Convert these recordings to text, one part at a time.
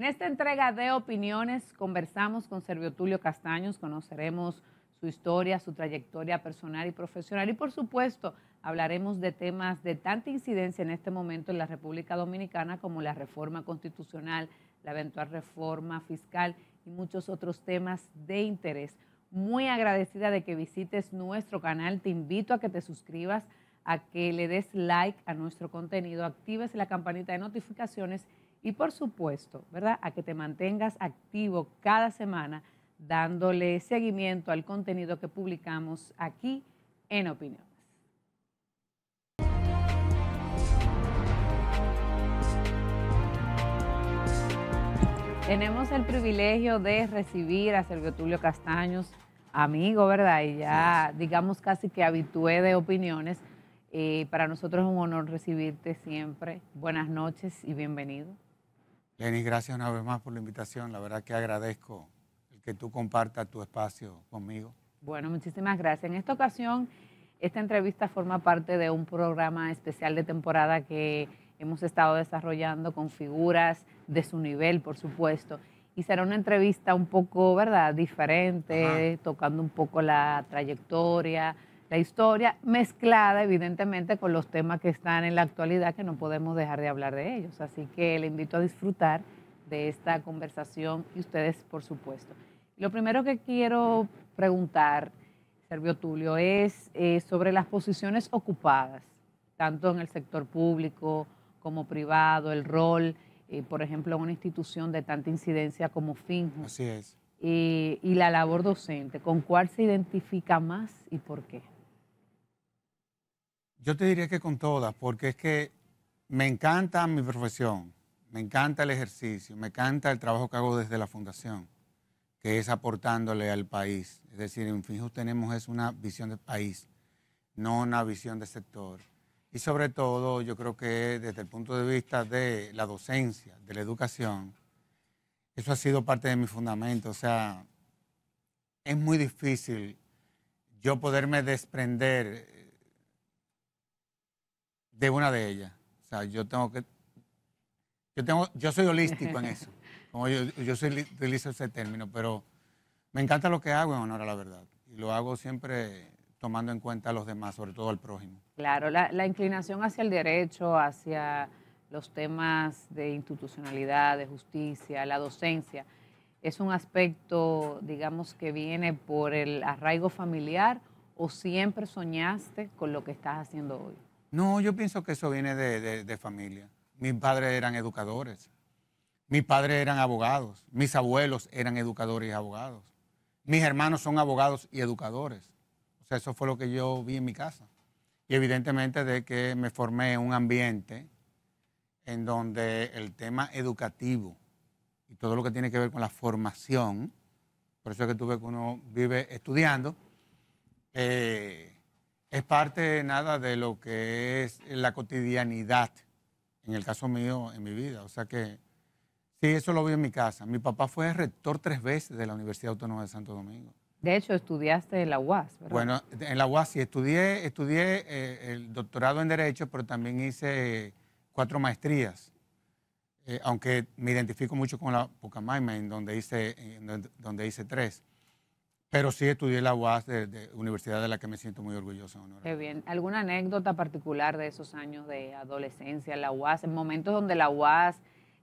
En esta entrega de opiniones conversamos con Servio Tulio Castaños, conoceremos su historia, su trayectoria personal y profesional y por supuesto hablaremos de temas de tanta incidencia en este momento en la República Dominicana como la reforma constitucional, la eventual reforma fiscal y muchos otros temas de interés. Muy agradecida de que visites nuestro canal, te invito a que te suscribas, a que le des like a nuestro contenido, actives la campanita de notificaciones y por supuesto, ¿verdad? A que te mantengas activo cada semana dándole seguimiento al contenido que publicamos aquí en Opiniones. Tenemos el privilegio de recibir a Sergio Tulio Castaños, amigo, ¿verdad? Y ya, digamos, casi que habitué de opiniones. Eh, para nosotros es un honor recibirte siempre. Buenas noches y bienvenido. Lenny, gracias una vez más por la invitación. La verdad que agradezco el que tú compartas tu espacio conmigo. Bueno, muchísimas gracias. En esta ocasión, esta entrevista forma parte de un programa especial de temporada que hemos estado desarrollando con figuras de su nivel, por supuesto. Y será una entrevista un poco, ¿verdad?, diferente, tocando un poco la trayectoria, la historia, mezclada evidentemente con los temas que están en la actualidad, que no podemos dejar de hablar de ellos. Así que le invito a disfrutar de esta conversación y ustedes, por supuesto. Lo primero que quiero preguntar, Servio Tulio, es eh, sobre las posiciones ocupadas, tanto en el sector público como privado, el rol, eh, por ejemplo, en una institución de tanta incidencia como Finjo. Así es. Eh, y la labor docente, ¿con cuál se identifica más y por qué? Yo te diría que con todas, porque es que me encanta mi profesión, me encanta el ejercicio, me encanta el trabajo que hago desde la fundación, que es aportándole al país. Es decir, en fin, tenemos es una visión de país, no una visión de sector. Y sobre todo, yo creo que desde el punto de vista de la docencia, de la educación, eso ha sido parte de mi fundamento. O sea, es muy difícil yo poderme desprender de una de ellas. O sea, yo tengo que. Yo, tengo, yo soy holístico en eso. yo, utilizo ese término, pero me encanta lo que hago en honor a la verdad. Y lo hago siempre tomando en cuenta a los demás, sobre todo al prójimo. Claro, la inclinación hacia el derecho, hacia los temas de institucionalidad, de justicia, la docencia, es un aspecto, digamos, que viene por el arraigo familiar o siempre soñaste con lo que estás haciendo hoy? No, yo pienso que eso viene de, familia. Mis padres eran educadores, mis padres eran abogados, mis abuelos eran educadores y abogados, mis hermanos son abogados y educadores. O sea, eso fue lo que yo vi en mi casa. Y evidentemente de que me formé en un ambiente en donde el tema educativo y todo lo que tiene que ver con la formación, por eso es que tuve que uno vive estudiando, eh, es parte nada de lo que es la cotidianidad, en el caso mío, en mi vida. O sea que sí, eso lo vi en mi casa. Mi papá fue rector tres veces de la Universidad Autónoma de Santo Domingo. De hecho, estudiaste en la UAS, ¿verdad? Bueno, en la UAS sí, estudié, estudié eh, el doctorado en Derecho, pero también hice cuatro maestrías. Eh, aunque me identifico mucho con la Pucamayma, en donde hice, donde hice tres. Pero sí estudié la UAS, de, universidad de la que me siento muy orgulloso. Qué bien. ¿Alguna anécdota particular de esos años de adolescencia, en la UAS, en momentos donde la UAS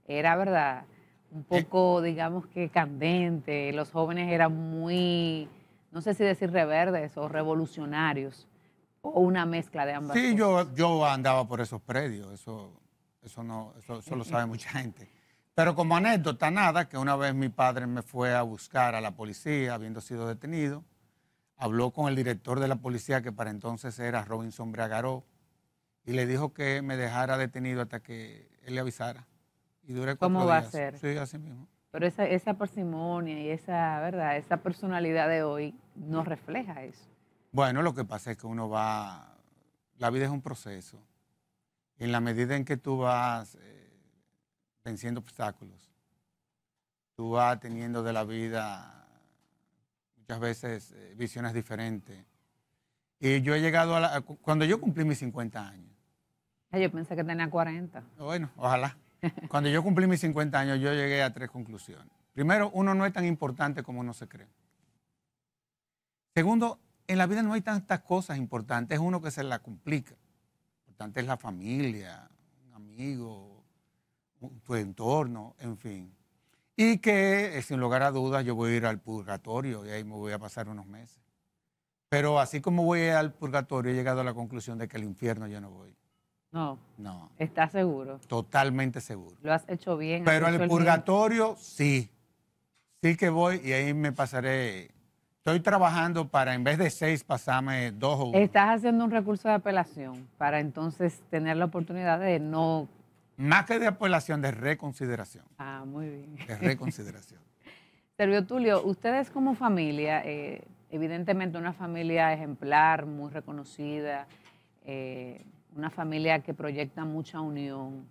era, verdad, un poco, digamos que candente, los jóvenes eran muy, no sé si decir reverdes o revolucionarios, o una mezcla de ambas? Sí, Yo, yo andaba por esos predios, eso, eso, no, eso, eso lo sabe mucha gente. Pero como anécdota, nada, que una vez mi padre me fue a buscar a la policía, habiendo sido detenido, habló con el director de la policía, que para entonces era Robinson Bragaró, y le dijo que me dejara detenido hasta que él le avisara. Y duré ¿Cómo va a ser? Sí, así mismo. Pero esa, esa parsimonia y esa, ¿verdad? esa personalidad de hoy no refleja eso. Bueno, lo que pasa es que uno va, la vida es un proceso. En la medida en que tú vas eh, venciendo obstáculos. Tú vas teniendo de la vida muchas veces eh, visiones diferentes. Y yo he llegado a la, cuando yo cumplí mis 50 años. Yo pensé que tenía 40. Bueno, ojalá. Cuando yo cumplí mis 50 años, yo llegué a tres conclusiones. Primero, uno no es tan importante como uno se cree. Segundo, en la vida no hay tantas cosas importantes, es uno que se la complica. importante es la familia, un amigo, tu entorno, en fin. Y que, eh, sin lugar a dudas, yo voy a ir al purgatorio y ahí me voy a pasar unos meses. Pero así como voy al purgatorio, he llegado a la conclusión de que al infierno ya no voy. No. No. ¿Estás seguro? Totalmente seguro. Lo has hecho bien. Pero al purgatorio sí. Sí que voy y ahí me pasaré. Estoy trabajando para, en vez de seis, pasarme dos o uno. Estás haciendo un recurso de apelación para entonces tener la oportunidad de no más que de apelación, de reconsideración. Ah, muy bien. De reconsideración. Servio Tulio, ustedes como familia, eh, evidentemente una familia ejemplar, muy reconocida, eh, una familia que proyecta mucha unión.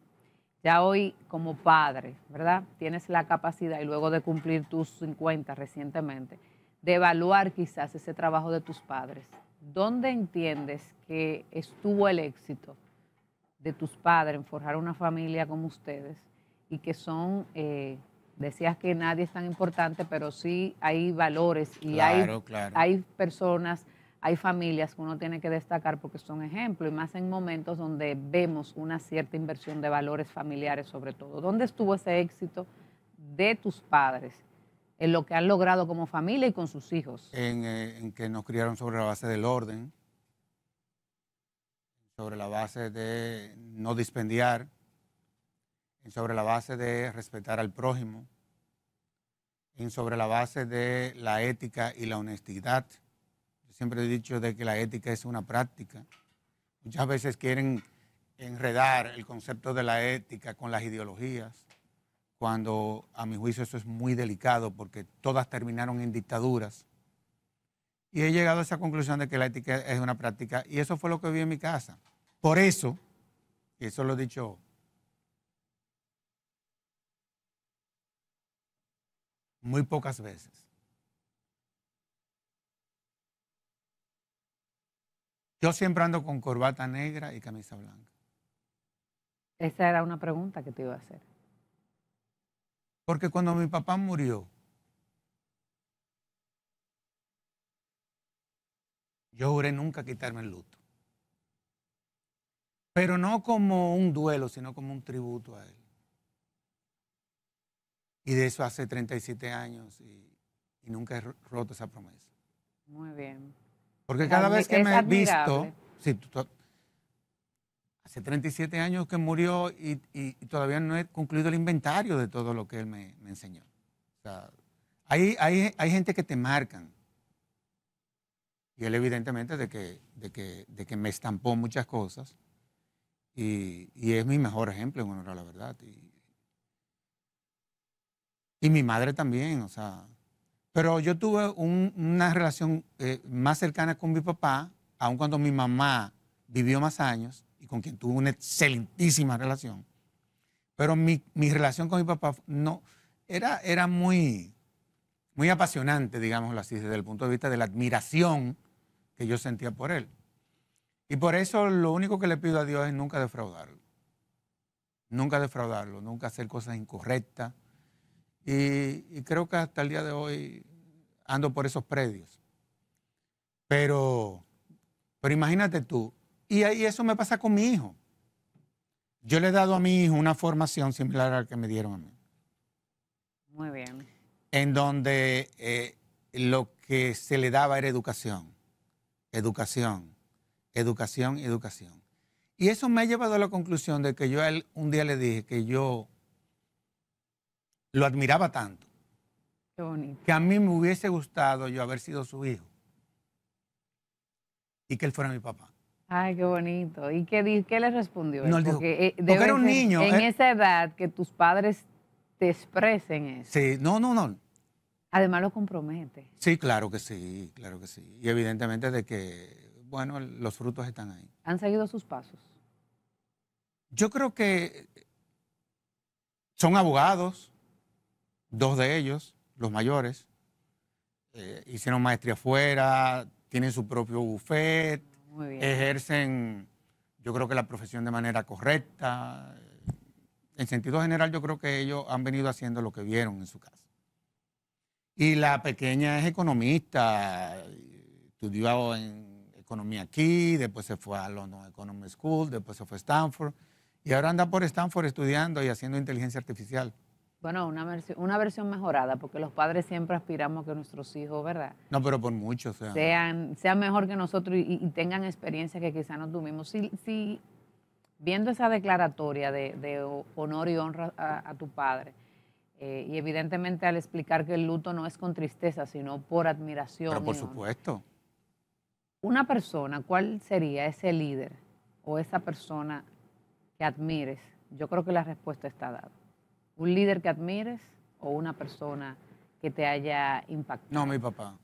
Ya hoy como padre, ¿verdad? Tienes la capacidad y luego de cumplir tus 50 recientemente, de evaluar quizás ese trabajo de tus padres. ¿Dónde entiendes que estuvo el éxito de tus padres en forjar una familia como ustedes y que son, eh, decías que nadie es tan importante, pero sí hay valores y hay, hay personas, hay familias que uno tiene que destacar porque son ejemplos y más en momentos donde vemos una cierta inversión de valores familiares sobre todo. ¿Dónde estuvo ese éxito de tus padres? en lo que han logrado como familia y con sus hijos. En, eh, en que nos criaron sobre la base del orden, sobre la base de no dispendiar, sobre la base de respetar al prójimo, sobre la base de la ética y la honestidad. Yo siempre he dicho de que la ética es una práctica. Muchas veces quieren enredar el concepto de la ética con las ideologías, cuando a mi juicio eso es muy delicado porque todas terminaron en dictaduras y he llegado a esa conclusión de que la etiqueta es una práctica. Y eso fue lo que vi en mi casa. Por eso, y eso lo he dicho muy pocas veces. Yo siempre ando con corbata negra y camisa blanca. Esa era una pregunta que te iba a hacer. Porque cuando mi papá murió, Yo juré nunca quitarme el luto. Pero no como un duelo, sino como un tributo a él. Y de eso hace 37 años y, nunca he roto esa promesa. Muy bien. Porque cada vez que me he visto, hace 37 años que murió y, todavía no he concluido el inventario de todo lo que él me, enseñó. hay, hay gente que te marcan. Y él evidentemente de que, de que, me estampó muchas cosas y, es mi mejor ejemplo en honor a la verdad. Y, mi madre también, o sea. Pero yo tuve una relación eh, más cercana con mi papá, aun cuando mi mamá vivió más años y con quien tuve una excelentísima relación. Pero mi, mi relación con mi papá no, era, era muy, muy apasionante, digámoslo así, desde el punto de vista de la admiración que yo sentía por él. Y por eso lo único que le pido a Dios es nunca defraudarlo. Nunca defraudarlo, nunca hacer cosas incorrectas. Y, creo que hasta el día de hoy ando por esos predios. Pero, pero imagínate tú, y, eso me pasa con mi hijo. Yo le he dado a mi hijo una formación similar a la que me dieron a mí. Muy bien. En donde eh, lo que se le daba era educación educación, educación, educación. Y eso me ha llevado a la conclusión de que yo a él un día le dije que yo lo admiraba tanto. Qué bonito. Que a mí me hubiese gustado yo haber sido su hijo. Y que él fuera mi papá. Ay, qué bonito. ¿Y qué, qué le respondió? No, porque, eh, un niño. En eh". esa edad que tus padres te expresen eso. Sí, no, no, no. Además lo compromete. Sí, claro que sí, claro que sí. Y evidentemente de que, bueno, los frutos están ahí. ¿Han seguido sus pasos? Yo creo que son abogados, dos de ellos, los mayores, eh, hicieron maestría afuera, tienen su propio bufet. ejercen, yo creo que la profesión de manera correcta. En sentido general, yo creo que ellos han venido haciendo lo que vieron en su casa. Y la pequeña es economista, estudió en economía aquí, después se fue a London Economic School, después se fue a Stanford y ahora anda por Stanford estudiando y haciendo inteligencia artificial. Bueno, una, versión, una versión mejorada, porque los padres siempre aspiramos que nuestros hijos, ¿verdad? No, pero por mucho, o sea. sean. Sean, mejor que nosotros y, tengan experiencia que quizás no tuvimos. Si, si, viendo esa declaratoria de, honor y honra a tu padre, eh, y evidentemente al explicar que el luto no es con tristeza, sino por admiración. Pero por supuesto. Una persona, ¿cuál sería ese líder o esa persona que admires? Yo creo que la respuesta está dada. ¿Un líder que admires o una persona que te haya impactado? No, mi papá.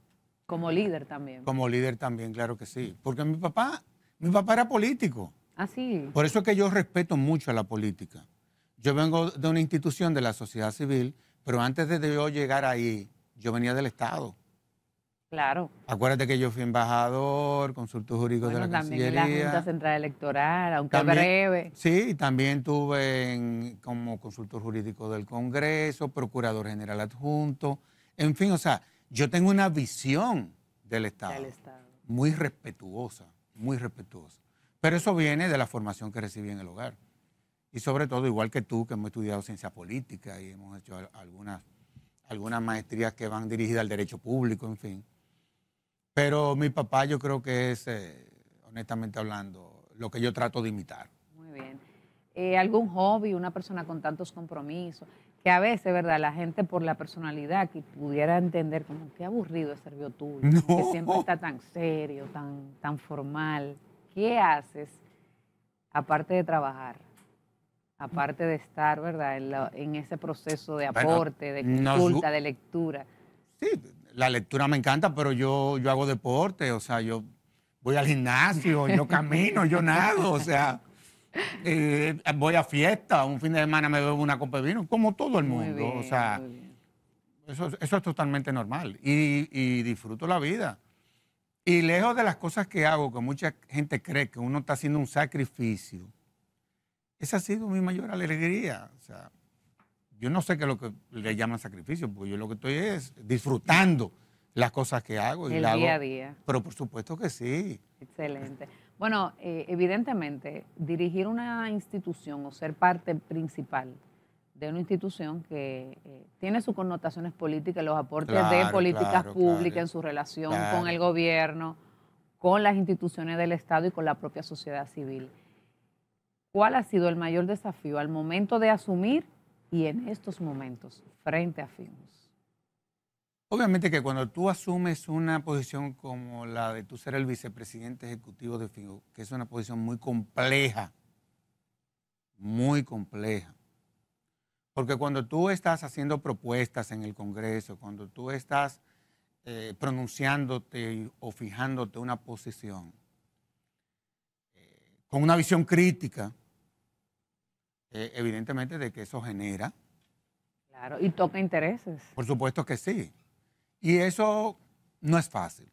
Como líder también. Como líder también, claro que sí. Porque mi papá, mi papá era político. Así. Ah, por eso es que yo respeto mucho a la política. Yo vengo de una institución de la sociedad civil, pero antes de yo llegar ahí, yo venía del Estado. Claro. Acuérdate que yo fui embajador, consultor jurídico de la Cancillería. También en la Junta Central Electoral, aunque breve. Sí, también tuve como consultor jurídico del Congreso, procurador general adjunto. En fin, o sea, yo tengo una visión del Estado, del Estado. muy respetuosa, muy respetuosa. Pero eso viene de la formación que recibí en el hogar. Y sobre todo, igual que tú, que hemos estudiado ciencia política y hemos hecho algunas, algunas maestrías que van dirigidas al derecho público, en fin. Pero mi papá yo creo que es, eh, honestamente hablando, lo que yo trato de imitar. Muy bien. Eh, ¿Algún hobby, una persona con tantos compromisos? que a veces, ¿verdad? La gente por la personalidad que pudiera entender como qué aburrido es ser tuyo, que siempre está tan serio, tan, tan formal. ¿Qué haces aparte de trabajar? aparte de estar, ¿verdad?, en, ese proceso de aporte, de consulta, de lectura. Sí, la lectura me encanta, pero yo, yo hago deporte, o sea, yo voy al gimnasio, yo camino, yo nado, o sea, eh, voy a fiesta, un fin de semana me bebo una copa de vino, como todo el mundo, o sea, eso, es totalmente normal y disfruto la vida. Y lejos de las cosas que hago, que mucha gente cree que uno está haciendo un sacrificio, esa ha sido mi mayor alegría. O sea, yo no sé qué es lo que le llaman sacrificio, porque yo lo que estoy es disfrutando las cosas que hago. El día a día. Pero por supuesto que sí. Excelente. Bueno, eh, evidentemente, dirigir una institución o ser parte principal de una institución que eh, tiene sus connotaciones políticas, los aportes de políticas públicas en su relación con el gobierno, con las instituciones del Estado y con la propia sociedad civil. ¿Cuál ha sido el mayor desafío al momento de asumir y en estos momentos frente a Finus? Obviamente que cuando tú asumes una posición como la de tú ser el vicepresidente ejecutivo de Finus, que es una posición muy compleja, muy compleja, porque cuando tú estás haciendo propuestas en el Congreso, cuando tú estás eh, pronunciándote o fijándote una posición, eh, con una visión crítica, eh, evidentemente de que eso genera. Claro, y toca intereses. Por supuesto que sí. Y eso no es fácil.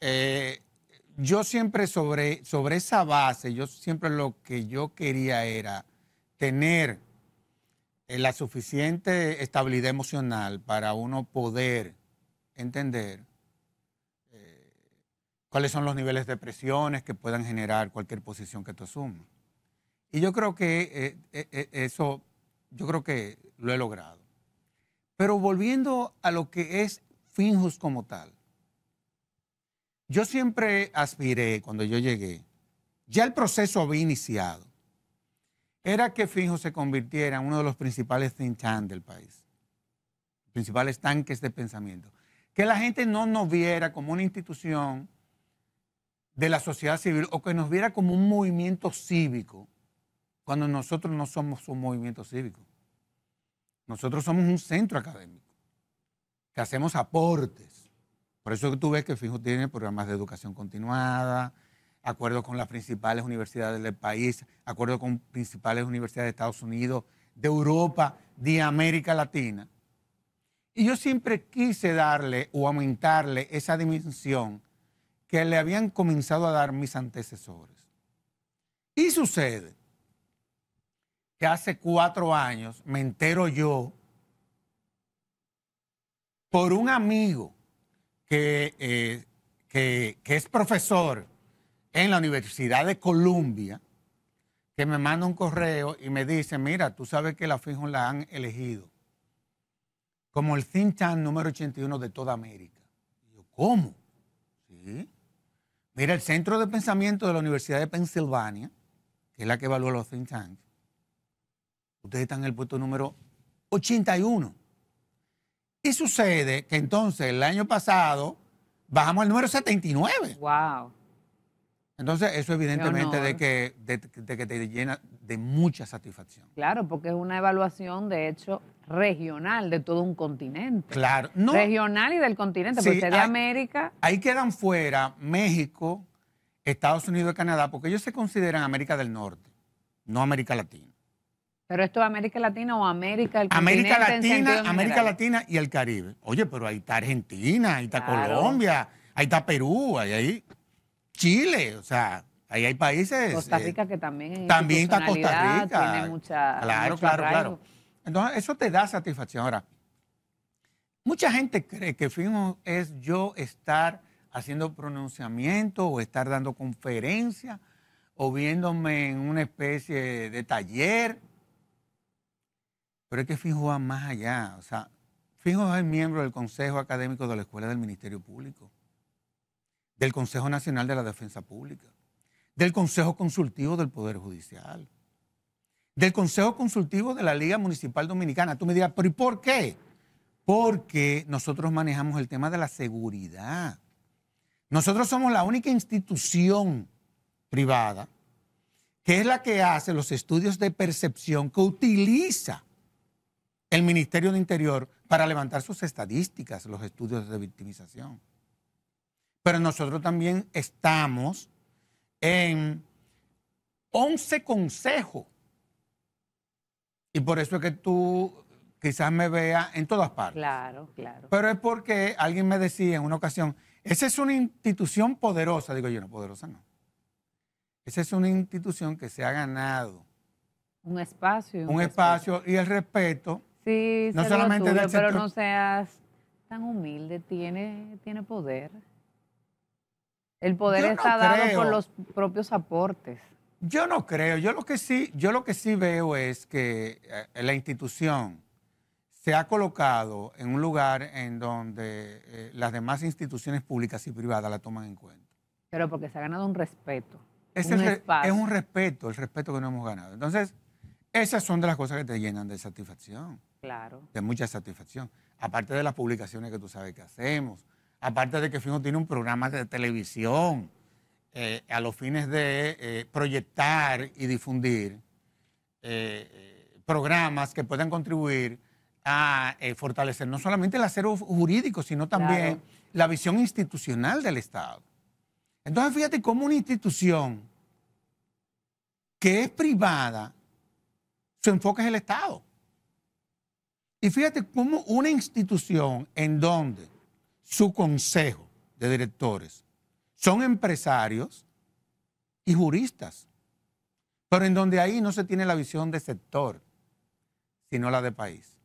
Eh, yo siempre sobre, sobre esa base, yo siempre lo que yo quería era tener eh, la suficiente estabilidad emocional para uno poder entender cuáles son los niveles de presiones que puedan generar cualquier posición que tú asumas. Y yo creo que eh, eh, eh, eso, yo creo que lo he logrado. Pero volviendo a lo que es Finjus como tal, yo siempre aspiré cuando yo llegué, ya el proceso había iniciado, era que Finjus se convirtiera en uno de los principales think tanks del país, principales tanques de pensamiento. Que la gente no nos viera como una institución de la sociedad civil o que nos viera como un movimiento cívico cuando nosotros no somos un movimiento cívico. Nosotros somos un centro académico que hacemos aportes. Por eso tú ves que Fijo tiene programas de educación continuada, acuerdos con las principales universidades del país, acuerdos con principales universidades de Estados Unidos, de Europa, de América Latina. Y yo siempre quise darle o aumentarle esa dimensión que le habían comenzado a dar mis antecesores. Y sucede que hace cuatro años me entero yo por un amigo eh, que, que, es profesor en la Universidad de Columbia, que me manda un correo y me dice, mira, tú sabes que la FIJO la han elegido como el think tank número 81 de toda América. yo, ¿cómo? ¿Sí? Mira, el Centro de Pensamiento de la Universidad de Pensilvania, que es la que evalúa los think tanks, Ustedes están en el puesto número 81. Y sucede que entonces el año pasado bajamos al número 79. Wow. Entonces, eso evidentemente de que, te llena de mucha satisfacción. Claro, porque es una evaluación, de hecho, regional de todo un continente. Claro. No, regional y del continente, sí, porque de América. Ahí quedan fuera México, Estados Unidos y Canadá, porque ellos se consideran América del Norte, no América Latina. Pero esto es América Latina o América el América Latina, América Latina y el Caribe. Oye, pero ahí está Argentina, ahí está Colombia, ahí está Perú, ahí hay Chile, o sea, ahí hay países. Costa eh, Rica que también También está Costa Rica. Tiene mucha, claro, claro, claro. Entonces, eso te da satisfacción. Ahora, mucha gente cree que FIMO es yo estar haciendo pronunciamiento o estar dando conferencias o viéndome en una especie de taller pero es que Fijo va más allá. O sea, Fijo es miembro del Consejo Académico de la Escuela del Ministerio Público, del Consejo Nacional de la Defensa Pública, del Consejo Consultivo del Poder Judicial, del Consejo Consultivo de la Liga Municipal Dominicana. Tú me dirás, pero ¿y por qué? Porque nosotros manejamos el tema de la seguridad. Nosotros somos la única institución privada que es la que hace los estudios de percepción que utiliza el Ministerio de Interior para levantar sus estadísticas, los estudios de victimización. Pero nosotros también estamos en 11 consejos. Y por eso es que tú quizás me veas en todas partes. Claro, claro. Pero es porque alguien me decía en una ocasión, esa es una institución poderosa. Digo yo, no, poderosa no. Esa es una institución que se ha ganado. Un espacio. Un, espacio y el respeto Sí, no solamente pero no seas tan humilde, tiene, tiene poder. El poder está dado por los propios aportes. Yo no creo, yo lo que sí, yo lo que sí veo es que eh, la institución se ha colocado en un lugar en donde eh, las demás instituciones públicas y privadas la toman en cuenta. Pero porque se ha ganado un respeto. Es, un es un respeto, el respeto que no hemos ganado. Entonces, esas son de las cosas que te llenan de satisfacción. Claro. de mucha satisfacción. Aparte de las publicaciones que tú sabes que hacemos, aparte de que Fijo tiene un programa de televisión eh, a los fines de eh, proyectar y difundir eh, programas que puedan contribuir a fortalecer no solamente el acero jurídico, sino también la visión institucional del Estado. Entonces, fíjate cómo una institución que es privada, su enfoque es el Estado. Y fíjate cómo una institución en donde su consejo de directores son empresarios y juristas, pero en donde ahí no se tiene la visión de sector, sino la de país.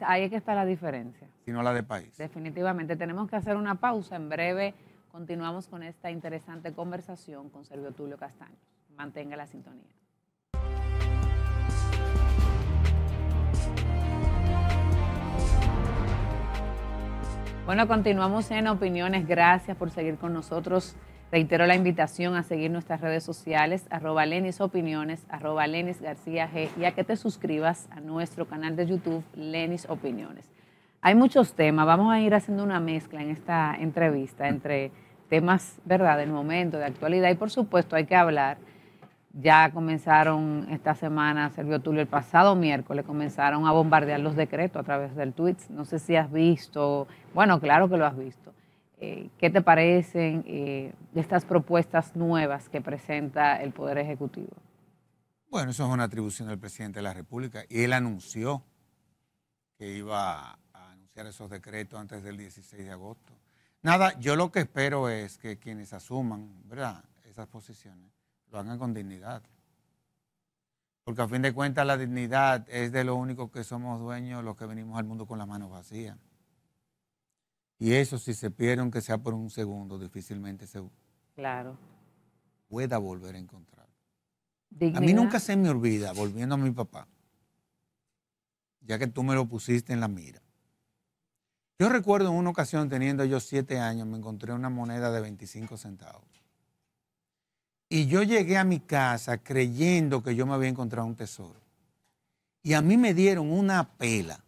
ahí es que está la diferencia. Sino la de país. Definitivamente. Tenemos que hacer una pausa. En breve continuamos con esta interesante conversación con Sergio Tulio Castaños. Mantenga la sintonía. Bueno, continuamos en opiniones. Gracias por seguir con nosotros. Reitero la invitación a seguir nuestras redes sociales, arroba Lenis Opiniones, arroba Lenis García G, y a que te suscribas a nuestro canal de YouTube, Lenis Opiniones. Hay muchos temas, vamos a ir haciendo una mezcla en esta entrevista entre temas, ¿verdad?, del momento, de actualidad, y por supuesto hay que hablar ya comenzaron esta semana, Sergio Tulio, el pasado miércoles comenzaron a bombardear los decretos a través del tweets No sé si has visto, bueno, claro que lo has visto. Eh, ¿Qué te parecen de eh, estas propuestas nuevas que presenta el Poder Ejecutivo? Bueno, eso es una atribución del presidente de la República y él anunció que iba a anunciar esos decretos antes del 16 de agosto. Nada, yo lo que espero es que quienes asuman, esas posiciones lo hagan con dignidad. Porque a fin de cuentas la dignidad es de lo único que somos dueños los que venimos al mundo con las manos vacías. Y eso si se pierden, que sea por un segundo, difícilmente se claro. pueda volver a encontrar. A mí nunca se me olvida, volviendo a mi papá, ya que tú me lo pusiste en la mira. Yo recuerdo en una ocasión, teniendo yo siete años, me encontré una moneda de 25 centavos. Y yo llegué a mi casa creyendo que yo me había encontrado un tesoro. Y a mí me dieron una pela.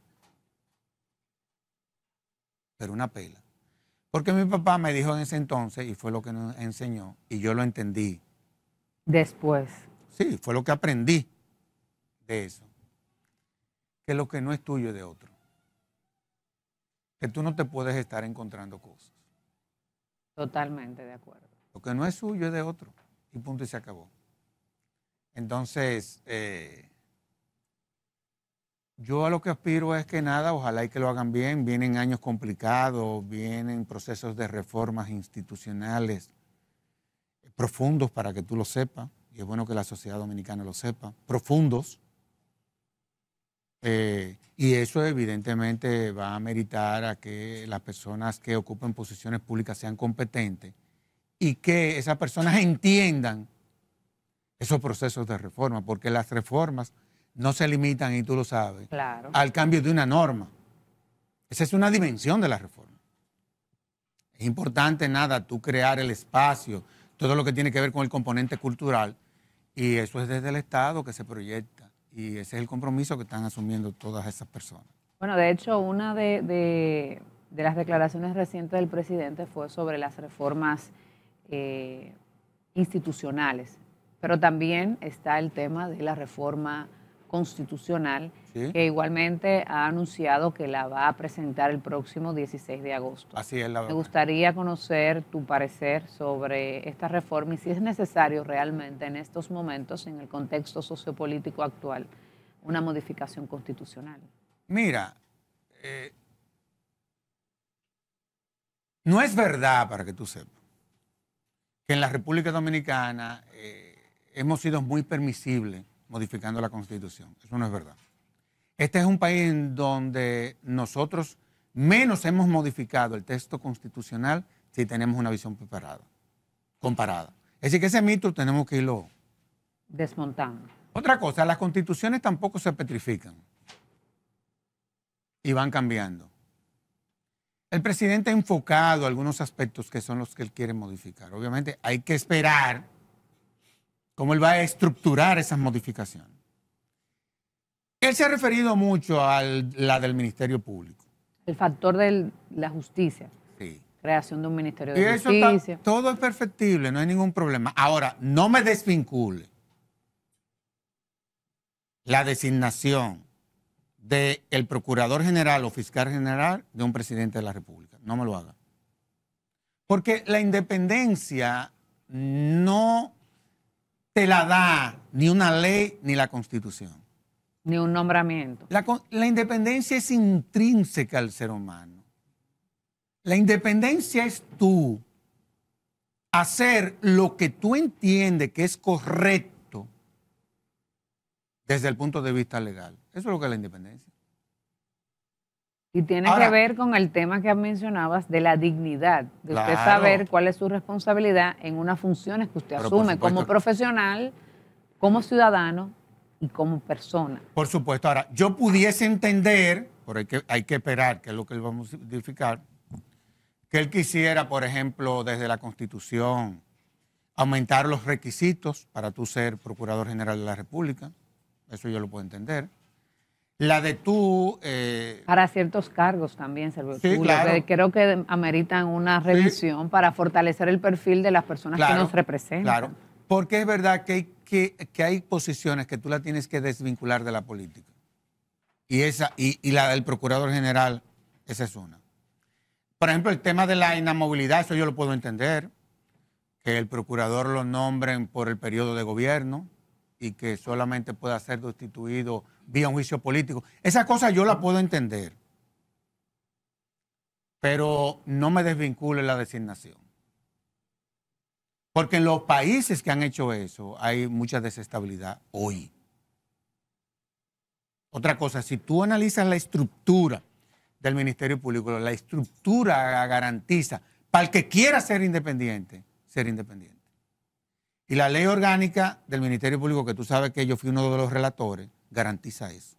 Pero una pela. Porque mi papá me dijo en ese entonces, y fue lo que nos enseñó, y yo lo entendí. Después. Sí, fue lo que aprendí de eso. Que lo que no es tuyo es de otro. Que tú no te puedes estar encontrando cosas. Totalmente de acuerdo. Lo que no es suyo es de otro y punto y se acabó. Entonces, eh, yo a lo que aspiro es que nada, ojalá y que lo hagan bien, vienen años complicados, vienen procesos de reformas institucionales profundos para que tú lo sepas, y es bueno que la sociedad dominicana lo sepa, profundos. Eh, y eso evidentemente va a meritar a que las personas que ocupen posiciones públicas sean competentes y que esas personas entiendan esos procesos de reforma, porque las reformas no se limitan, y tú lo sabes, al cambio de una norma. Esa es una dimensión de la reforma. Es importante, nada, tú crear el espacio, todo lo que tiene que ver con el componente cultural, y eso es desde el Estado que se proyecta, y ese es el compromiso que están asumiendo todas esas personas. Bueno, de hecho, una de las declaraciones recientes del presidente fue sobre las reformas eh, institucionales, pero también está el tema de la reforma constitucional, que igualmente ha anunciado que la va a presentar el próximo 16 de agosto. Así es Me gustaría conocer tu parecer sobre esta reforma y si es necesario realmente en estos momentos, en el contexto sociopolítico actual, una modificación constitucional. Mira, eh, no es verdad, para que tú sepas, que en la República Dominicana eh, hemos sido muy permisibles modificando la Constitución. Eso no es verdad. Este es un país en donde nosotros menos hemos modificado el texto constitucional si tenemos una visión preparada, comparada. Es decir, que ese mito tenemos que irlo desmontando. Otra cosa, las constituciones tampoco se petrifican y van cambiando. El presidente ha enfocado algunos aspectos que son los que él quiere modificar. Obviamente hay que esperar cómo él va a estructurar esas modificaciones. Él se ha referido mucho a la del Ministerio Público. El factor de la justicia. Sí. Creación de un Ministerio de Justicia. todo es perfectible, no hay ningún problema. Ahora, no me desvincule la designación del procurador general o fiscal general de un presidente de la República. No me lo haga. Porque la independencia no te la da ni una ley ni la constitución. Ni un nombramiento. La, la independencia es intrínseca al ser humano. La independencia es tú hacer lo que tú entiendes que es correcto desde el punto de vista legal. Eso es lo que es la independencia. Y tiene que ver con el tema que mencionabas de la dignidad, de usted saber cuál es su responsabilidad en unas funciones que usted asume como profesional, como ciudadano y como persona. Por supuesto. Ahora, yo pudiese entender, por hay que, hay que esperar, que es lo que vamos a modificar, que él quisiera, por ejemplo, desde la Constitución, aumentar los requisitos para tú ser Procurador General de la República eso yo lo puedo entender. La de tú... Eh, para ciertos cargos también, se Sí, creo que ameritan una revisión para fortalecer el perfil de las personas que nos representan. Claro, porque es verdad que hay, que, hay posiciones que tú la tienes que desvincular de la política. Y, esa, y, y la del Procurador General, esa es una. Por ejemplo, el tema de la inamovilidad, eso yo lo puedo entender. Que el Procurador lo nombren por el periodo de gobierno y que solamente pueda ser destituido vía un juicio político. Esa cosa yo la puedo entender, pero no me desvincule la designación. Porque en los países que han hecho eso hay mucha desestabilidad hoy. Otra cosa, si tú analizas la estructura del Ministerio Público, la estructura garantiza para el que quiera ser independiente, ser independiente. Y la ley orgánica del Ministerio Público, que tú sabes que yo fui uno de los relatores, garantiza eso.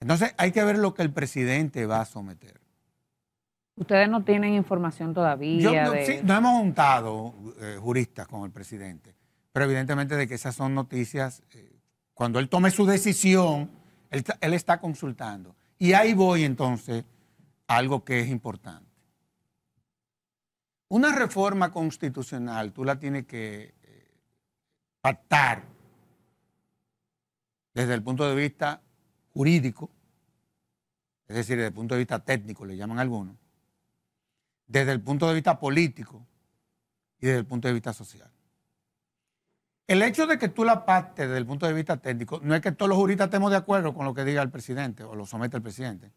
Entonces hay que ver lo que el presidente va a someter. Ustedes no tienen información todavía. no, sí, no hemos juntado eh, juristas con el presidente, pero evidentemente de que esas son noticias, eh, cuando él tome su decisión, él, él está consultando. Y ahí voy entonces a algo que es importante. Una reforma constitucional tú la tienes que eh, pactar desde el punto de vista jurídico, es decir, desde el punto de vista técnico, le llaman algunos, desde el punto de vista político y desde el punto de vista social. El hecho de que tú la pactes desde el punto de vista técnico no es que todos los juristas estemos de acuerdo con lo que diga el presidente o lo somete el presidente,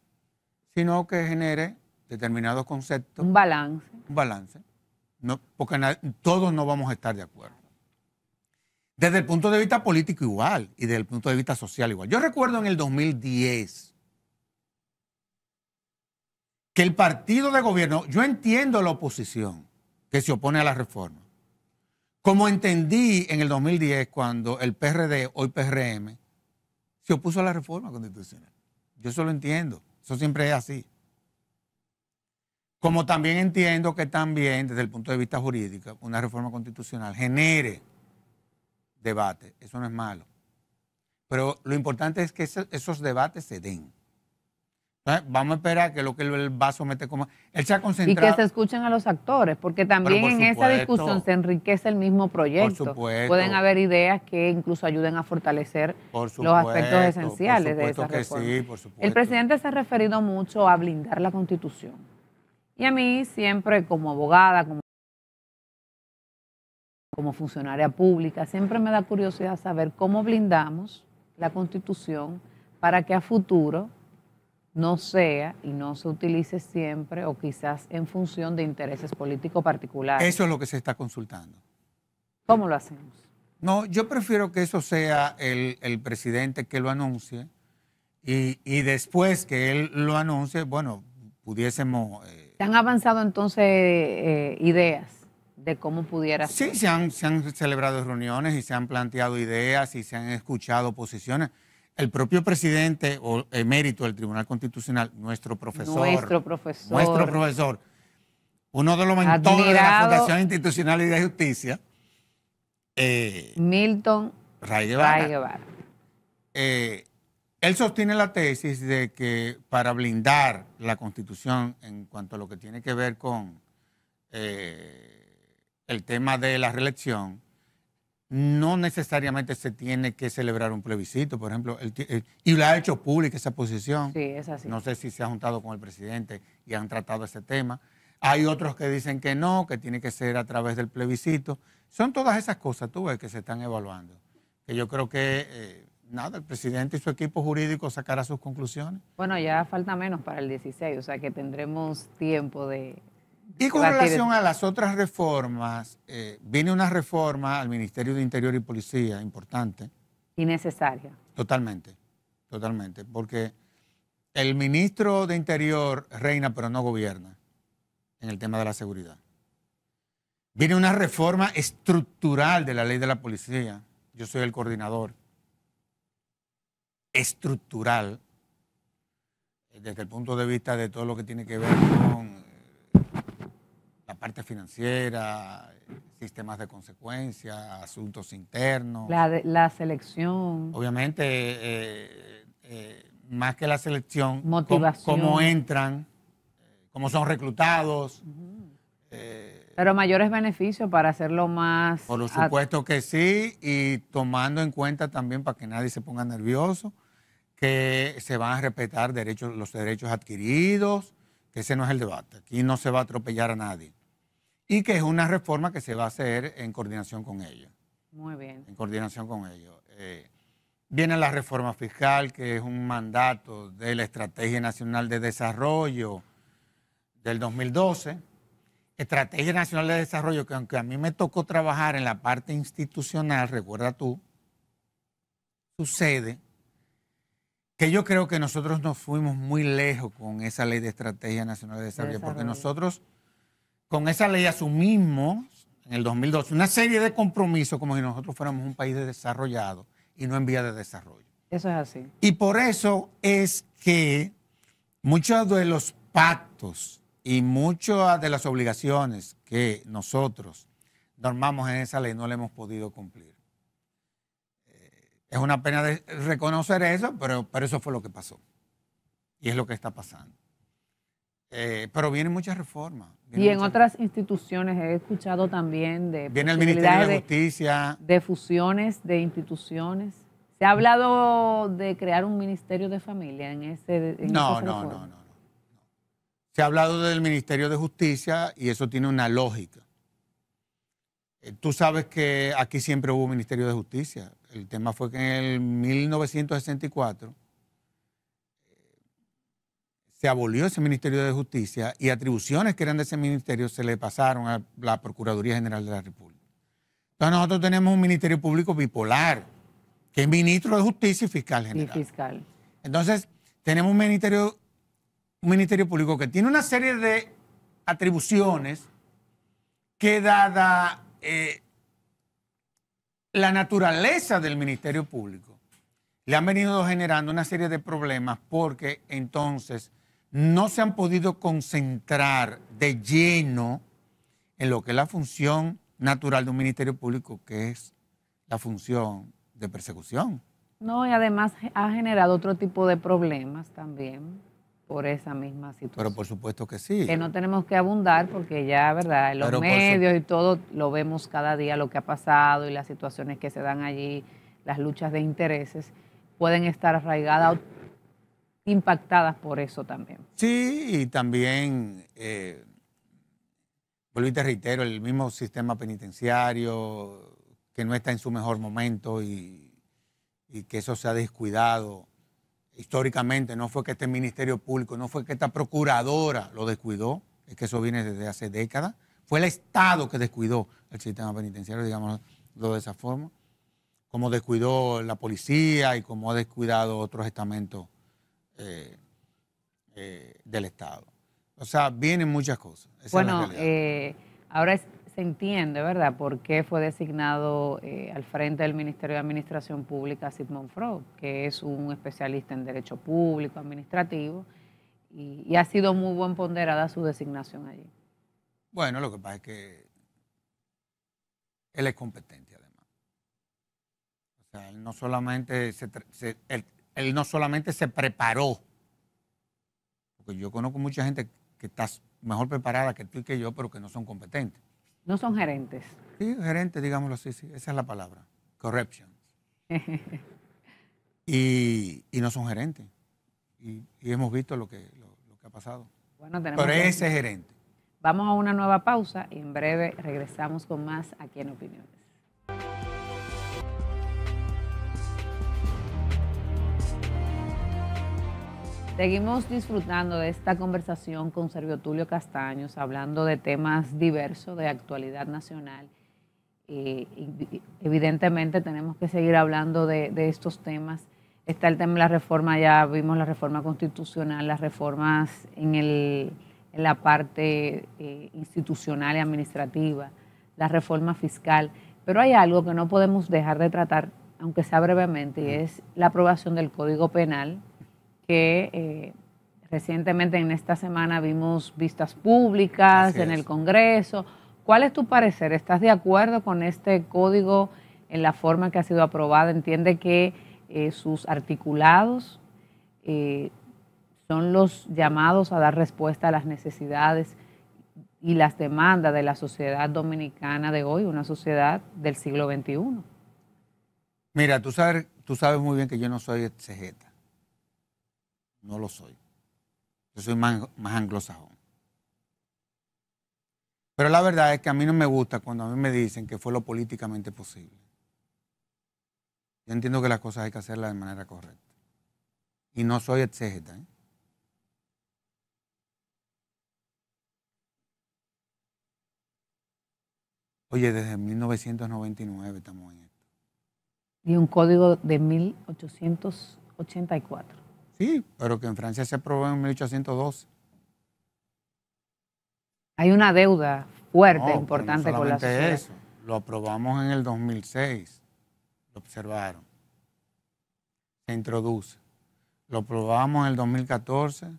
sino que genere determinados conceptos. Un balance. Un balance. No, porque todos no vamos a estar de acuerdo. Desde el punto de vista político igual y desde el punto de vista social igual. Yo recuerdo en el 2010 que el partido de gobierno, yo entiendo la oposición que se opone a la reforma, como entendí en el 2010 cuando el PRD, hoy PRM, se opuso a la reforma constitucional. Yo eso lo entiendo, eso siempre es así. Como también entiendo que también, desde el punto de vista jurídico, una reforma constitucional genere debate. Eso no es malo. Pero lo importante es que esos, debates se den. vamos a esperar que lo que él va a someter como... Él se ha concentrado... Y que se escuchen a los actores, porque también en esa discusión se enriquece el mismo proyecto. Pueden haber ideas que incluso ayuden a fortalecer los aspectos esenciales de esa reforma. El presidente se ha referido mucho a blindar la Constitución y a mí siempre como abogada, como, funcionaria pública, siempre me da curiosidad saber cómo blindamos la constitución para que a futuro no sea y no se utilice siempre o quizás en función de intereses políticos particulares. Eso es lo que se está consultando. ¿Cómo lo hacemos? No, yo prefiero que eso sea el, presidente que lo anuncie y, y, después que él lo anuncie, bueno, pudiésemos... ¿Se han eh, avanzado entonces eh, ideas de cómo pudiera ser? Sí, se han, celebrado reuniones y se han planteado ideas y se han escuchado posiciones. El propio presidente o emérito del Tribunal Constitucional, nuestro profesor. Nuestro profesor. Nuestro profesor. Uno de los mentores de la Fundación Institucional y de Justicia. Eh, Milton Ray él sostiene la tesis de que para blindar la Constitución en cuanto a lo que tiene que ver con eh, el tema de la reelección, no necesariamente se tiene que celebrar un plebiscito, por ejemplo, eh, y lo ha hecho pública esa posición. Sí, es así. No sé si se ha juntado con el presidente y han tratado ese tema. Hay otros que dicen que no, que tiene que ser a través del plebiscito. Son todas esas cosas, tú ves, que se están evaluando. Que yo creo que eh, nada, el presidente y su equipo jurídico sacará sus conclusiones. Bueno, ya falta menos para el 16, o sea que tendremos tiempo de... Y con relación a las otras reformas, eh, viene una reforma al Ministerio de Interior y Policía importante. Y necesaria. Totalmente, totalmente, porque el ministro de Interior reina pero no gobierna en el tema de la seguridad. Viene una reforma estructural de la ley de la policía. Yo soy el coordinador estructural desde el punto de vista de todo lo que tiene que ver con eh, la parte financiera, sistemas de consecuencia, asuntos internos. La, la selección. Obviamente, eh, eh, más que la selección, Cómo, entran, cómo son reclutados. Pero mayores beneficios para hacerlo más... Por supuesto que sí, y tomando en cuenta también para que nadie se ponga nervioso que se van a respetar derechos, los derechos adquiridos, que ese no es el debate. Aquí no se va a atropellar a nadie. Y que es una reforma que se va a hacer en coordinación con ellos. Muy bien. En coordinación con ellos. Eh, viene la reforma fiscal, que es un mandato de la Estrategia Nacional de Desarrollo del 2012. Estrategia Nacional de Desarrollo, que aunque a mí me tocó trabajar en la parte institucional, recuerda tú, sucede que yo creo que nosotros nos fuimos muy lejos con esa ley de estrategia nacional de desarrollo, porque nosotros con esa ley asumimos en el 2012 una serie de compromisos como si nosotros fuéramos un país desarrollado y no en vía de desarrollo. Eso es así. Y por eso es que muchos de los pactos y muchas de las obligaciones que nosotros normamos en esa ley no le hemos podido cumplir. Es una pena reconocer eso, pero, pero eso fue lo que pasó. Y es lo que está pasando. Eh, pero vienen muchas reformas. y en otras instituciones he escuchado también de... Viene el Ministerio de, Justicia. De fusiones de instituciones. ¿Se ha hablado de crear un Ministerio de Familia en ese... no, no, no, no, no. Se ha hablado del Ministerio de Justicia y eso tiene una lógica. Eh, tú sabes que aquí siempre hubo un Ministerio de Justicia. El tema fue que en el 1964 eh, se abolió ese Ministerio de Justicia y atribuciones que eran de ese ministerio se le pasaron a la Procuraduría General de la República. Entonces nosotros tenemos un Ministerio Público bipolar, que es ministro de Justicia y fiscal general. Y fiscal. Entonces tenemos un ministerio, un ministerio Público que tiene una serie de atribuciones que dada eh, la naturaleza del Ministerio Público le han venido generando una serie de problemas porque entonces no se han podido concentrar de lleno en lo que es la función natural de un Ministerio Público, que es la función de persecución. No, y además ha generado otro tipo de problemas también por esa misma situación. Pero por supuesto que sí. Que no tenemos que abundar porque ya, ¿verdad? En los medios y todo lo vemos cada día, lo que ha pasado y las situaciones que se dan allí, las luchas de intereses, pueden estar arraigadas o impactadas por eso también. Sí, y también, eh, vuelvo y te reitero, el mismo sistema penitenciario que no está en su mejor momento y, y que eso se ha descuidado históricamente, no fue que este Ministerio Público, no fue que esta Procuradora lo descuidó, es que eso viene desde hace décadas, fue el Estado que descuidó el sistema penitenciario, digamos de esa forma, como descuidó la policía y como ha descuidado otros estamentos eh, eh, del Estado. O sea, vienen muchas cosas. bueno, eh, ahora se entiende, ¿verdad?, por qué fue designado eh, al frente del Ministerio de Administración Pública Sigmund Freud, que es un especialista en derecho público, administrativo, y, ha sido muy buen ponderada su designación allí. Bueno, lo que pasa es que él es competente, además. O sea, él no solamente se, él no solamente se preparó, porque yo conozco mucha gente que está mejor preparada que tú y que yo, pero que no son competentes. No son gerentes. Sí, gerentes, digámoslo así, esa es la palabra. Corruption. y, no son gerentes. Y, hemos visto lo que, ha pasado. Bueno, tenemos Pero ese gerente. Vamos a una nueva pausa y en breve regresamos con más aquí en Opinión. Seguimos disfrutando de esta conversación con Sergio Tulio Castaños, hablando de temas diversos de actualidad nacional. Eh, evidentemente tenemos que seguir hablando de, estos temas. Está el tema de la reforma, ya vimos la reforma constitucional, las reformas en, la parte eh, institucional y administrativa, la reforma fiscal. Pero hay algo que no podemos dejar de tratar, aunque sea brevemente, y es la aprobación del Código Penal que eh, recientemente en esta semana vimos vistas públicas en el Congreso. ¿Cuál es tu parecer? ¿Estás de acuerdo con este código en la forma que ha sido aprobada? ¿Entiende que eh, sus articulados eh, son los llamados a dar respuesta a las necesidades y las demandas de la sociedad dominicana de hoy, una sociedad del siglo XXI? Mira, tú sabes, tú sabes muy bien que yo no soy exegeta. No lo soy. Yo soy más, anglosajón. Pero la verdad es que a mí no me gusta cuando a mí me dicen que fue lo políticamente posible. Yo entiendo que las cosas hay que hacerlas de manera correcta. Y no soy exégeta. ¿eh? Oye, desde 1999 estamos en esto. Y un código de 1884. Sí, pero que en Francia se aprobó en 1812. Hay una deuda fuerte, importante con la sociedad. Eso, lo aprobamos en el 2006, lo observaron. Se introduce. Lo aprobamos en el 2014, lo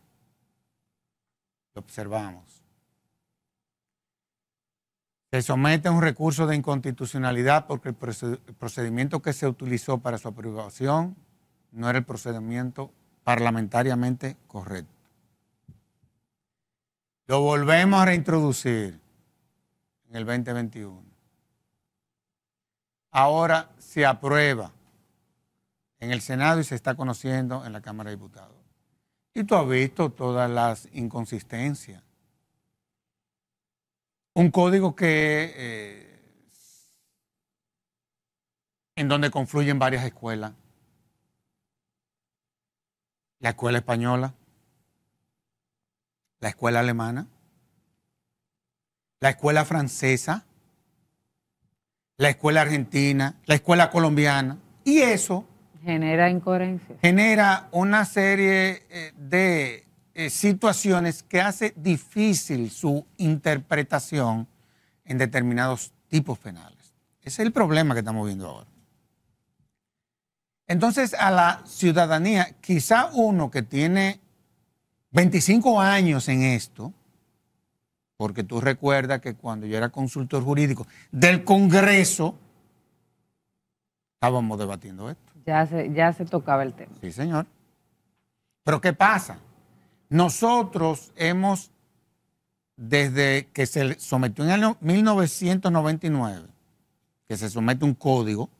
observamos. Se somete a un recurso de inconstitucionalidad porque el procedimiento que se utilizó para su aprobación no era el procedimiento parlamentariamente correcto. Lo volvemos a reintroducir en el 2021. Ahora se aprueba en el Senado y se está conociendo en la Cámara de Diputados. Y tú has visto todas las inconsistencias. Un código que eh, en donde confluyen varias escuelas la escuela española, la escuela alemana, la escuela francesa, la escuela argentina, la escuela colombiana. Y eso... Genera incoherencia. Genera una serie eh, de eh, situaciones que hace difícil su interpretación en determinados tipos penales. Ese es el problema que estamos viendo ahora. Entonces, a la ciudadanía, quizá uno que tiene 25 años en esto, porque tú recuerdas que cuando yo era consultor jurídico del Congreso, estábamos debatiendo esto. Ya se, ya se tocaba el tema. Sí, señor. Pero ¿qué pasa? Nosotros hemos, desde que se sometió en el 1999, que se somete un código,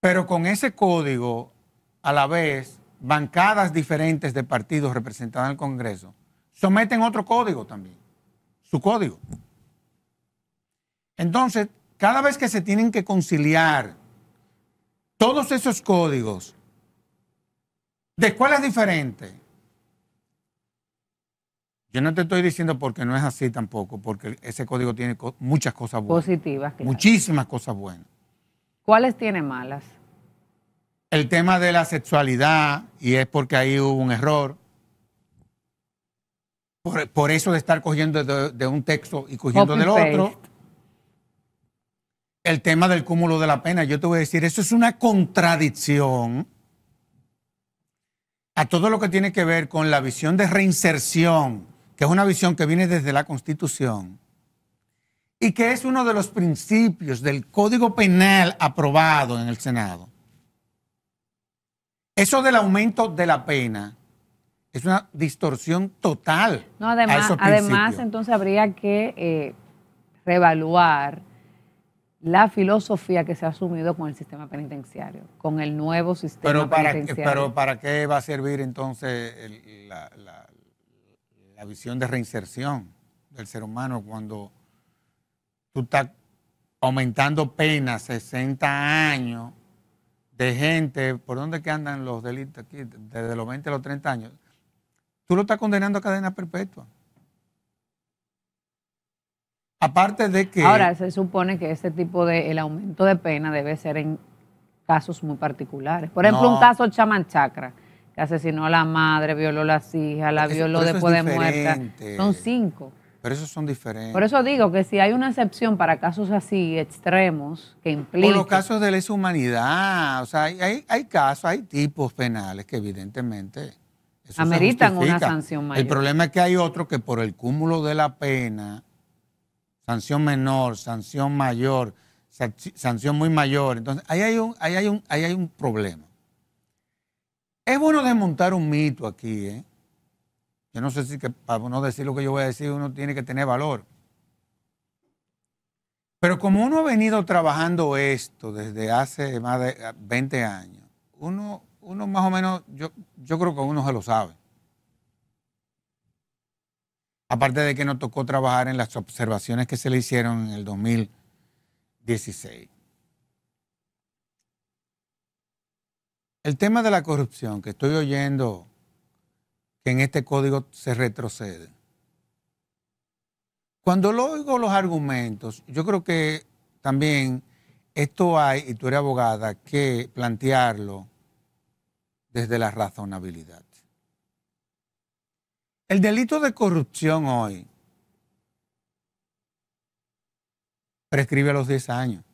Pero con ese código, a la vez, bancadas diferentes de partidos representadas en el Congreso someten otro código también, su código. Entonces, cada vez que se tienen que conciliar todos esos códigos de escuelas diferentes, yo no te estoy diciendo porque no es así tampoco, porque ese código tiene muchas cosas buenas. Positivas. Muchísimas cosas buenas. ¿Cuáles tiene malas? El tema de la sexualidad, y es porque ahí hubo un error. Por, eso de estar cogiendo de, un texto y cogiendo del otro. El tema del cúmulo de la pena, yo te voy a decir, eso es una contradicción a todo lo que tiene que ver con la visión de reinserción, que es una visión que viene desde la Constitución y que es uno de los principios del Código Penal aprobado en el Senado. Eso del aumento de la pena es una distorsión total. No, además, además entonces habría que eh, reevaluar la filosofía que se ha asumido con el sistema penitenciario, con el nuevo sistema pero para penitenciario. pero ¿para qué va a servir entonces la visión de reinserción del ser humano cuando tú estás aumentando penas, 60 años de gente, ¿por dónde que andan los delitos aquí? Desde los 20 a los 30 años. Tú lo estás condenando a cadena perpetua. Aparte de que... Ahora, se supone que ese tipo de, el aumento de pena debe ser en casos muy particulares. Por ejemplo, un caso Chaman Chakra, que asesinó a la madre, violó a las hijas, la violó después de muerta. Son cinco. Pero esos son diferentes. Por eso digo que si hay una excepción para casos así extremos que implican. Por los casos de lesa humanidad. O sea, hay, hay casos, hay tipos penales que evidentemente. Ameritan una sanción mayor. El problema es que hay otro que por el cúmulo de la pena, sanción menor, sanción mayor, sanción muy mayor. Entonces, ahí hay un, ahí hay un, ahí hay un problema. Es bueno desmontar un mito aquí, ¿eh? Yo no sé si que, para no decir lo que yo voy a decir, uno tiene que tener valor. Pero como uno ha venido trabajando esto desde hace más de 20 ah, años, uno, más o menos, yo, yo creo que uno se lo sabe. Aparte de que nos tocó trabajar en las observaciones que se le hicieron en el 2016. El tema de la corrupción que estoy oyendo que en este código se retrocede. Cuando lo oigo los argumentos, yo creo que también esto hay, y tú eres abogada, que plantearlo desde la razonabilidad. El delito de corrupción hoy prescribe a los 10 años.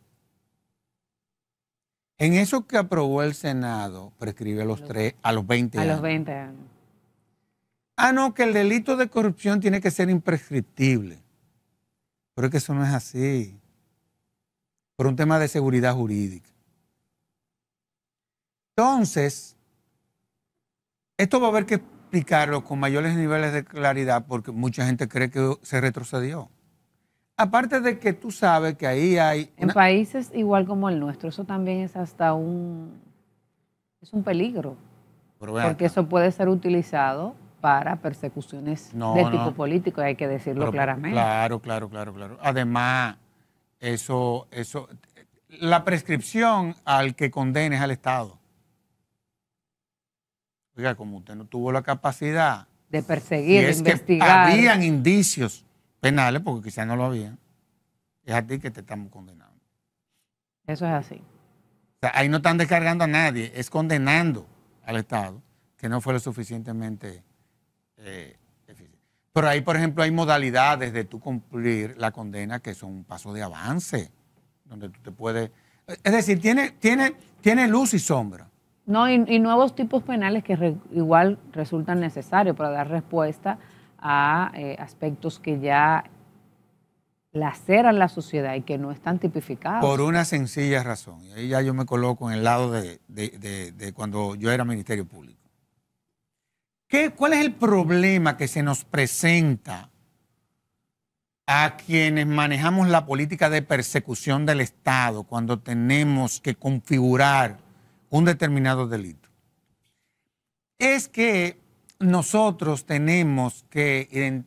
En eso que aprobó el Senado, prescribe los, 3, a los 20 años. A los 20 años. Ah, no, que el delito de corrupción tiene que ser imprescriptible. Pero es que eso no es así. Por un tema de seguridad jurídica. Entonces, esto va a haber que explicarlo con mayores niveles de claridad porque mucha gente cree que se retrocedió. Aparte de que tú sabes que ahí hay... En países igual como el nuestro, eso también es hasta un... es un peligro. Porque eso puede ser utilizado para persecuciones de tipo político, hay que decirlo claramente. Claro, claro, claro, claro. Además, eso, eso, la prescripción al que condenes al Estado. Oiga, como usted no tuvo la capacidad de perseguir, de investigar. Que habían indicios penales, porque quizás no lo habían. Es a ti que te estamos condenando. Eso es así. ahí no están descargando a nadie, es condenando al Estado, que no fue lo suficientemente eh, pero ahí, por ejemplo, hay modalidades de tú cumplir la condena que son un paso de avance, donde tú te puedes... Es decir, tiene, tiene, tiene luz y sombra. No, y, nuevos tipos penales que igual resultan necesarios para dar respuesta a eh, aspectos que ya laceran la sociedad y que no están tipificados. Por una sencilla razón, y ahí ya yo me coloco en el lado de cuando yo era Ministerio Público. ¿Cuál es el problema que se nos presenta a quienes manejamos la política de persecución del Estado cuando tenemos que configurar un determinado delito? Es que nosotros tenemos que,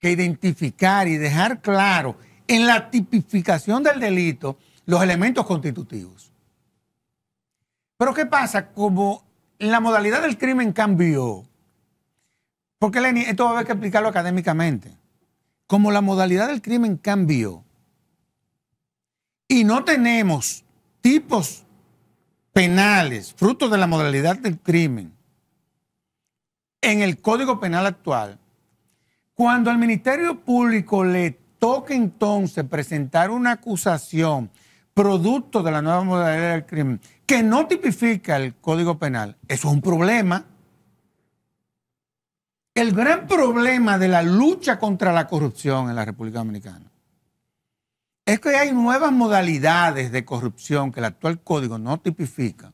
que identificar y dejar claro en la tipificación del delito los elementos constitutivos. Pero ¿qué pasa? Como la modalidad del crimen cambió. Porque Lenny, esto va a haber que explicarlo académicamente. Como la modalidad del crimen cambió y no tenemos tipos penales, fruto de la modalidad del crimen, en el Código Penal actual, cuando al Ministerio Público le toque entonces presentar una acusación producto de la nueva modalidad del crimen, que no tipifica el Código Penal, eso es un problema. El gran problema de la lucha contra la corrupción en la República Dominicana es que hay nuevas modalidades de corrupción que el actual código no tipifica,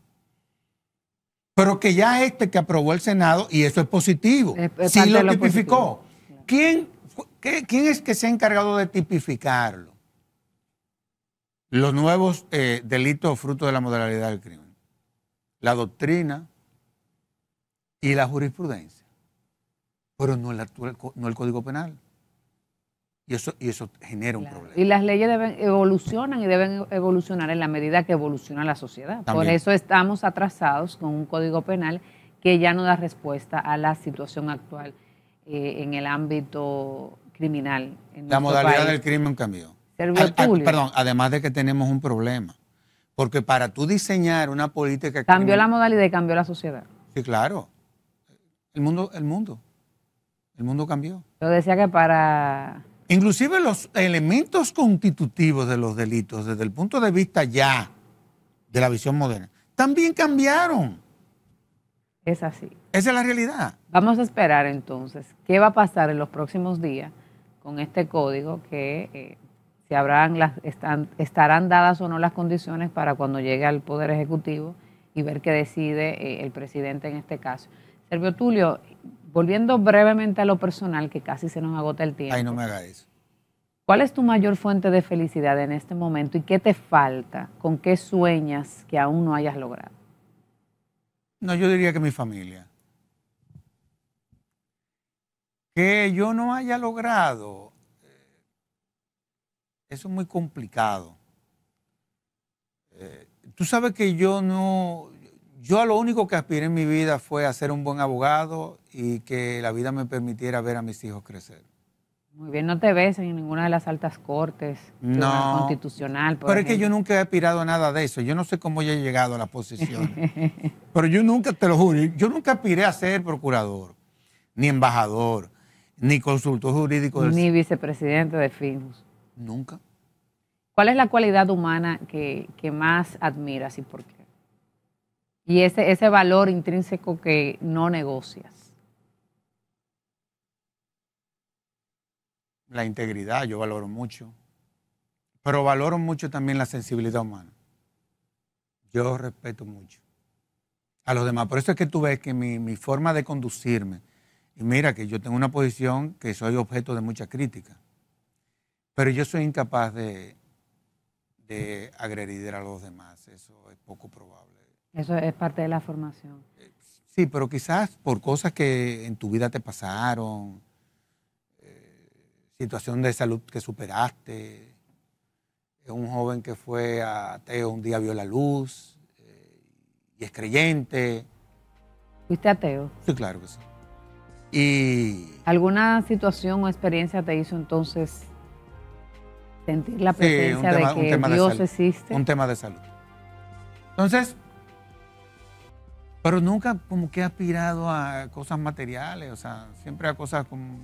pero que ya este que aprobó el Senado, y eso es positivo, sí lo, tipificó. ¿Quién es que se ha encargado de tipificarlo? los nuevos eh, delitos fruto de la modalidad del crimen, la doctrina y la jurisprudencia, pero no el, el Código Penal. Y eso, y eso genera un problema. Y las leyes deben evolucionan y deben evolucionar en la medida que evoluciona la sociedad. Por eso estamos atrasados con un código penal que ya no da respuesta a la situación actual eh, en el ámbito criminal. la modalidad del crimen cambió perdón, además de que tenemos un problema. Porque para tú diseñar una política... Cambió la modalidad y cambió la sociedad. Sí, claro. El mundo, el mundo. El mundo cambió. Yo decía que para... Inclusive los elementos constitutivos de los delitos, desde el punto de vista ya de la visión moderna, también cambiaron. Es así. Esa es la realidad. Vamos a esperar entonces qué va a pasar en los próximos días con este código que eh, si habrán las, están, estarán dadas o no las condiciones para cuando llegue al Poder Ejecutivo y ver qué decide eh, el presidente en este caso. Servio Tulio, volviendo brevemente a lo personal, que casi se nos agota el tiempo. Ay, no me haga eso. ¿Cuál es tu mayor fuente de felicidad en este momento y qué te falta? ¿Con qué sueñas que aún no hayas logrado? No, yo diría que mi familia. Que yo no haya logrado eso es muy complicado. Eh, tú sabes que yo no, yo a lo único que aspiré en mi vida fue a ser un buen abogado y que la vida me permitiera ver a mis hijos crecer. Muy bien, no te ves en ninguna de las altas cortes, constitucional. pero es que yo nunca he aspirado a nada de eso. Yo no sé cómo ya he llegado a la posición. pero yo nunca, te lo juro, yo nunca aspiré a ser procurador, ni embajador, ni consultor jurídico. Ni vicepresidente de FIMUS. Nunca. ¿Cuál es la cualidad humana que, más admiras y por qué? Y ese, ese valor intrínseco que no negocias. La integridad, yo valoro mucho. Pero valoro mucho también la sensibilidad humana. Yo respeto mucho a los demás. Por eso es que tú ves que mi, mi forma de conducirme, y mira que yo tengo una posición que soy objeto de mucha crítica pero yo soy incapaz de, agredir a los demás, eso es poco probable. Eso es parte de la formación. Sí, pero quizás por cosas que en tu vida te pasaron, eh, situación de salud que superaste, un joven que fue ateo un día vio la luz eh, y es creyente. ¿Fuiste ateo? Sí, claro que sí. Y... ¿Alguna situación o experiencia te hizo entonces la presencia de que Dios existe. Un tema de salud. Entonces, pero nunca como que he aspirado a cosas materiales, o sea, siempre a cosas como,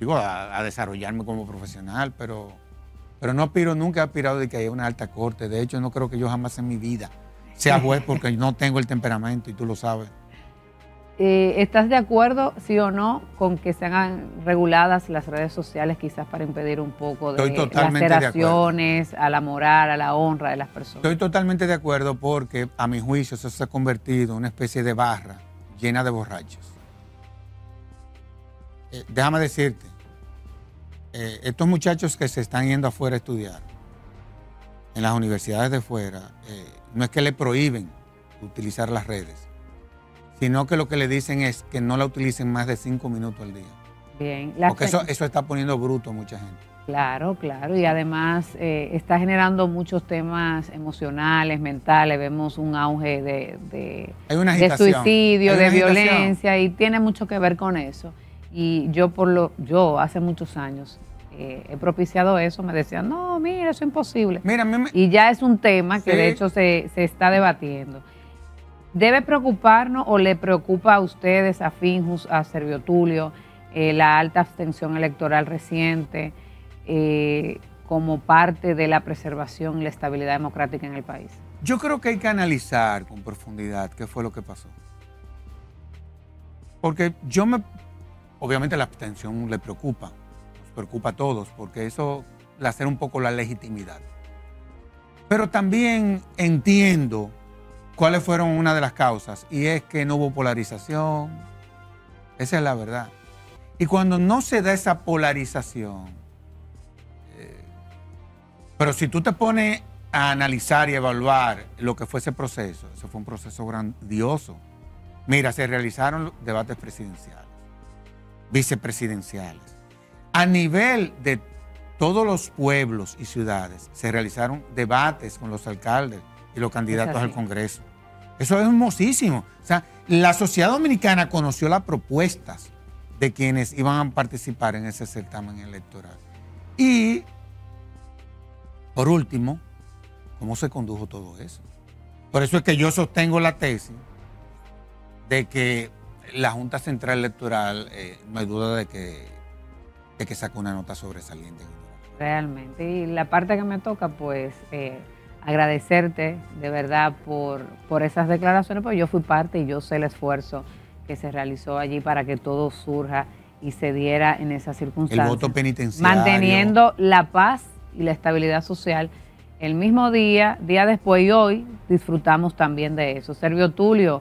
digo, a, desarrollarme como profesional, pero, pero no aspiro, nunca he aspirado de que haya una alta corte. De hecho, no creo que yo jamás en mi vida sea juez porque no tengo el temperamento y tú lo sabes. Eh, ¿estás de acuerdo, sí o no, con que se hagan reguladas las redes sociales quizás para impedir un poco de las a la moral, a la honra de las personas? Estoy totalmente de acuerdo porque a mi juicio eso se ha convertido en una especie de barra llena de borrachos. Eh, déjame decirte, eh, estos muchachos que se están yendo afuera a estudiar, en las universidades de fuera, no es que le prohíben utilizar las redes sino que lo que le dicen es que no la utilicen más de cinco minutos al día. Bien. Porque eso, eso está poniendo bruto a mucha gente. Claro, claro, y además eh, está generando muchos temas emocionales, mentales, vemos un auge de, suicidio, de violencia, y tiene mucho que ver con eso. Y yo, por lo, yo hace muchos años eh, he propiciado eso, me decían, no, mira, eso es imposible. Y ya es un tema que de hecho se, se está debatiendo. ¿Debe preocuparnos o le preocupa a ustedes, a Finjus, a Servio Tulio, eh, la alta abstención electoral reciente eh, como parte de la preservación y la estabilidad democrática en el país? Yo creo que hay que analizar con profundidad qué fue lo que pasó. Porque yo me... Obviamente la abstención le preocupa, nos preocupa a todos, porque eso le hace un poco la legitimidad. Pero también entiendo ¿Cuáles fueron una de las causas? Y es que no hubo polarización. Esa es la verdad. Y cuando no se da esa polarización, eh, pero si tú te pones a analizar y evaluar lo que fue ese proceso, ese fue un proceso grandioso. Mira, se realizaron debates presidenciales, vicepresidenciales. A nivel de todos los pueblos y ciudades se realizaron debates con los alcaldes y los candidatos al Congreso. Eso es hermosísimo. O sea, la sociedad dominicana conoció las propuestas de quienes iban a participar en ese certamen electoral. Y, por último, ¿cómo se condujo todo eso? Por eso es que yo sostengo la tesis de que la Junta Central Electoral, eh, no hay duda de que, que sacó una nota sobresaliente. Realmente, y la parte que me toca, pues... Eh, agradecerte de verdad por, por esas declaraciones, porque yo fui parte y yo sé el esfuerzo que se realizó allí para que todo surja y se diera en esas circunstancias. El voto penitenciario. Manteniendo la paz y la estabilidad social el mismo día, día después y hoy, disfrutamos también de eso. Servio Tulio,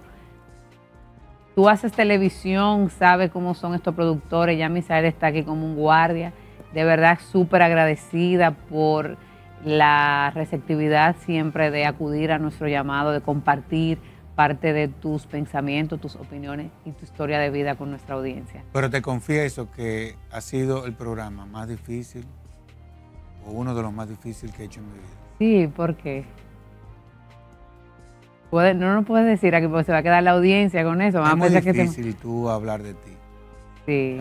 tú haces televisión, sabes cómo son estos productores, ya Misael está aquí como un guardia, de verdad súper agradecida por la receptividad siempre de acudir a nuestro llamado, de compartir parte de tus pensamientos, tus opiniones y tu historia de vida con nuestra audiencia. Pero te confieso que ha sido el programa más difícil o uno de los más difíciles que he hecho en mi vida. Sí, ¿por qué? no nos puedes decir aquí porque se va a quedar la audiencia con eso. es muy difícil tú hablar de ti. Sí,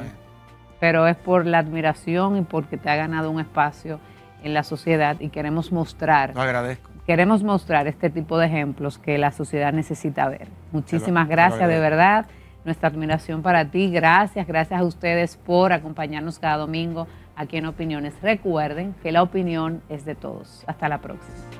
pero es por la admiración y porque te ha ganado un espacio en la sociedad y queremos mostrar. Lo agradezco. Queremos mostrar este tipo de ejemplos que la sociedad necesita ver. Muchísimas gracias, de verdad. Nuestra admiración para ti. Gracias, gracias a ustedes por acompañarnos cada domingo aquí en Opiniones. Recuerden que la opinión es de todos. Hasta la próxima.